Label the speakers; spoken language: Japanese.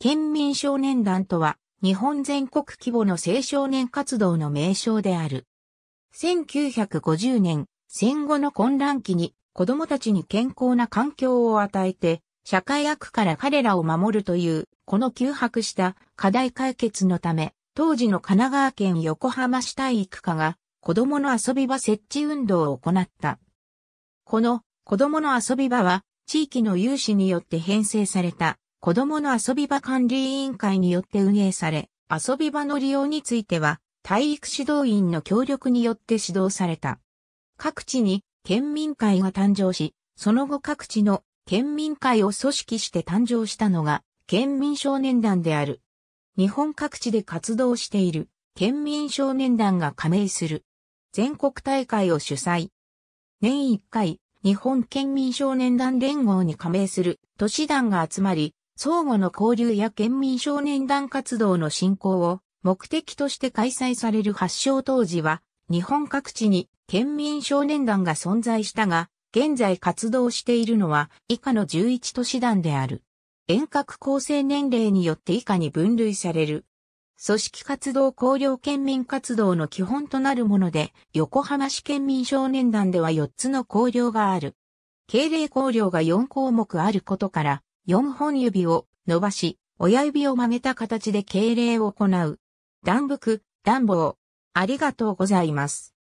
Speaker 1: 県民少年団とは、日本全国規模の青少年活動の名称である。1950年、戦後の混乱期に子供たちに健康な環境を与えて、社会悪から彼らを守るという、この急迫した課題解決のため、当時の神奈川県横浜市体育課が子供の遊び場設置運動を行った。この子供の遊び場は地域の有志によって編成された子供の遊び場管理委員会によって運営され、遊び場の利用については、体育指導員の協力によって指導された。各地に県民会が誕生し、その後各地の県民会を組織して誕生したのが県民少年団である。日本各地で活動している県民少年団が加盟する。全国大会を主催。年1回、日本県民少年団連合に加盟する都市団が集まり、相互の交流や県民少年団活動の振興を目的として開催される発祥当時は、日本各地に県民少年団が存在したが、現在活動しているのは以下の11都市団である。遠隔構成年齢によって以下に分類される。組織活動交流県民活動の基本となるもので、横浜市県民少年団では4つの交流がある。敬礼交流が4項目あることから、4本指を伸ばし、親指を曲げた形で敬礼を行う。断伏、暖房。あ
Speaker 2: りがとうございます。